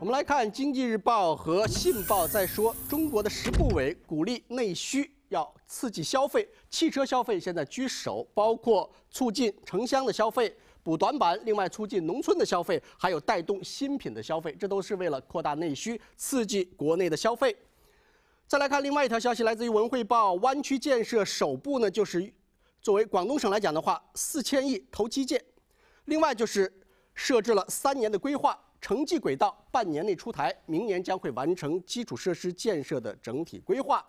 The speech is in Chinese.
我们来看《经济日报》和《信报》在说中国的十部委鼓励内需，要刺激消费，汽车消费现在居首，包括促进城乡的消费、补短板，另外促进农村的消费，还有带动新品的消费，这都是为了扩大内需，刺激国内的消费。再来看另外一条消息，来自于《文汇报》，湾区建设首部呢，就是作为广东省来讲的话，四千亿投基建，另外就是。设置了三年的规划，城际轨道半年内出台，明年将会完成基础设施建设的整体规划。